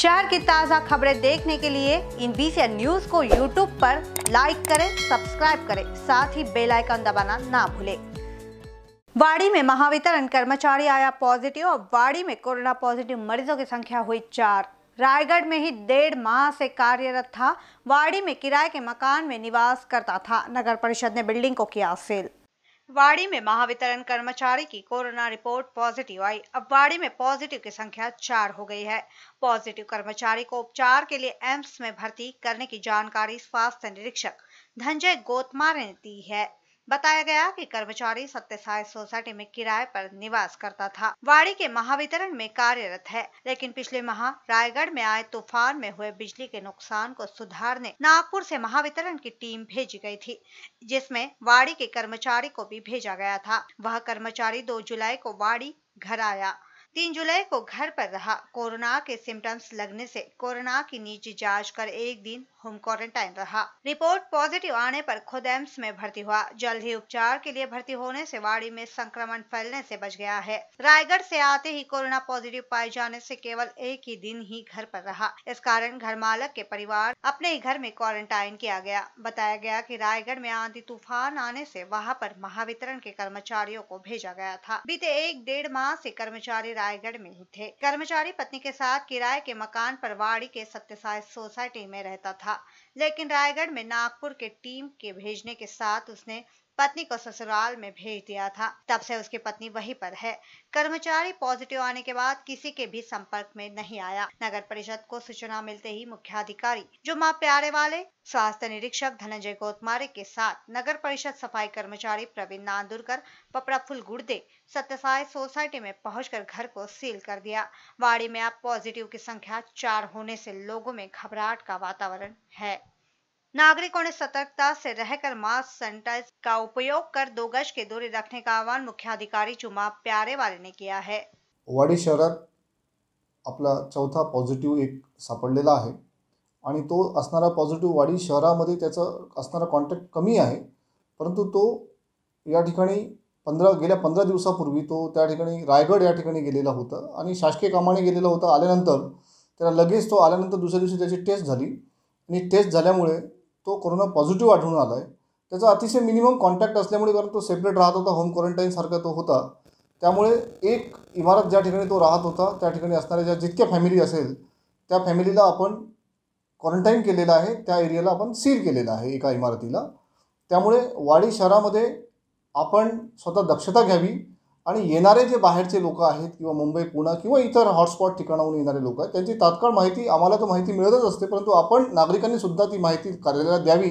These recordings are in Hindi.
शहर की ताज़ा खबरें देखने के लिए इन बीसी न्यूज को यूट्यूब पर लाइक करें सब्सक्राइब करें साथ ही बेल आइकन दबाना ना भूलें वाड़ी में महावितरण कर्मचारी आया पॉजिटिव और वाड़ी में कोरोना पॉजिटिव मरीजों की संख्या हुई चार रायगढ़ में ही डेढ़ माह से कार्यरत था वाड़ी में किराए के मकान में निवास करता था नगर परिषद ने बिल्डिंग को किया सेल वाड़ी में महावितरण कर्मचारी की कोरोना रिपोर्ट पॉजिटिव आई अब वाड़ी में पॉजिटिव की संख्या चार हो गई है पॉजिटिव कर्मचारी को उपचार के लिए एम्स में भर्ती करने की जानकारी स्वास्थ्य निरीक्षक धनजय गोतमारे ने दी है बताया गया कि कर्मचारी सत्यसाई सोसाइटी में किराए पर निवास करता था वाड़ी के महावितरण में कार्यरत है लेकिन पिछले माह रायगढ़ में आए तूफान में हुए बिजली के नुकसान को सुधारने नागपुर से महावितरण की टीम भेजी गई थी जिसमें वाड़ी के कर्मचारी को भी भेजा गया था वह कर्मचारी दो जुलाई को वाड़ी घर आया तीन जुलाई को घर पर रहा कोरोना के सिम्टम्स लगने से कोरोना की निजी जांच कर एक दिन होम क्वारंटाइन रहा रिपोर्ट पॉजिटिव आने पर खुद एम्स में भर्ती हुआ जल्द ही उपचार के लिए भर्ती होने से वाड़ी में संक्रमण फैलने से बच गया है रायगढ़ से आते ही कोरोना पॉजिटिव पाए जाने से केवल एक ही दिन ही घर पर रहा इस कारण घर मालक के परिवार अपने ही घर में क्वारंटाइन किया गया बताया गया की रायगढ़ में आंधी तूफान आने से वहाँ पर महावितरण के कर्मचारियों को भेजा गया था बीते एक डेढ़ माह से कर्मचारी रायगढ़ में ही थे कर्मचारी पत्नी के साथ किराए के मकान पर वाड़ी के सत्यसाई सोसाइटी में रहता था लेकिन रायगढ़ में नागपुर के टीम के भेजने के साथ उसने पत्नी को ससुराल में भेज दिया था तब से उसकी पत्नी वहीं पर है कर्मचारी पॉजिटिव आने के बाद किसी के भी संपर्क में नहीं आया नगर परिषद को सूचना मिलते ही मुख्याधिकारी माँ प्यारे वाले स्वास्थ्य निरीक्षक धनंजय गोतमारे के साथ नगर परिषद सफाई कर्मचारी प्रवीण नांदुरकर व प्रफुल गुर्दे सत्यसाई सोसाइटी में पहुँच घर को सील कर दिया वाड़ी में अब पॉजिटिव की संख्या चार होने से लोगों में घबराहट का वातावरण है नागरिकों ने सतर्कता से रहकर मास्क सैनिटाइज का उपयोग कर दो गज के दूरी रखने का आह्वान मुख्याधिकारी चुमा प्यारे वाले ने किया है वाडी शहरात आपला चौथा पॉझिटिव्ह एक सापडलेला आहे आणि तो असणारा पॉझिटिव्ह वाडी शहरामध्ये त्याचं असणारा कॉन्टॅक्ट कमी आहे परंतु तो या ठिकाणी पंधरा गेल्या पंधरा दिवसापूर्वी तो त्या ठिकाणी रायगड या ठिकाणी गेलेला होता आणि शासकीय कामाने गेलेला होता आल्यानंतर त्याला लगेच तो आल्यानंतर दुसऱ्या दिवशी त्याची टेस्ट झाली आणि टेस्ट झाल्यामुळे तो कोरोना पॉझिटिव्ह आढळून आला आहे त्याचा अतिशय मिनिमम कॉन्टॅक्ट असल्यामुळे कारण तो सेपरेट राहत होता होम क्वारंटाईनसारखा तो होता त्यामुळे एक इमारत ज्या ठिकाणी तो राहत होता त्या ठिकाणी असणाऱ्या ज्या जितक्या फॅमिली असेल त्या फॅमिलीला आपण क्वारंटाईन केलेलं आहे त्या एरियाला आपण सील केलेलं आहे एका इमारतीला त्यामुळे वाडी शहरामध्ये आपण स्वतः दक्षता घ्यावी आणि येणारे जे बाहेरचे लोक आहेत किंवा मुंबई पुणे किंवा इतर हॉटस्पॉट ठिकाणाहून येणारे लोक आहेत त्यांची तात्काळ माहिती आम्हाला तर माहिती मिळतच असते परंतु आपण नागरिकांनी सुद्धा ती माहिती कार्यालयाला द्यावी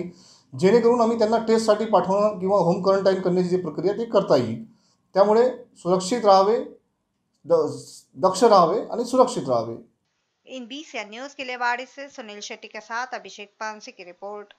जेणेकरून आम्ही त्यांना टेस्टसाठी पाठवणं किंवा होम क्वारंटाईन करण्याची जी प्रक्रिया ती करता येईल त्यामुळे सुरक्षित राहावे द दक्ष राहावे आणि सुरक्षित राहावे इन सी न्यूज़ के से सुनील शेट्टी के साथ अभिषेक पानसी की रिपोर्ट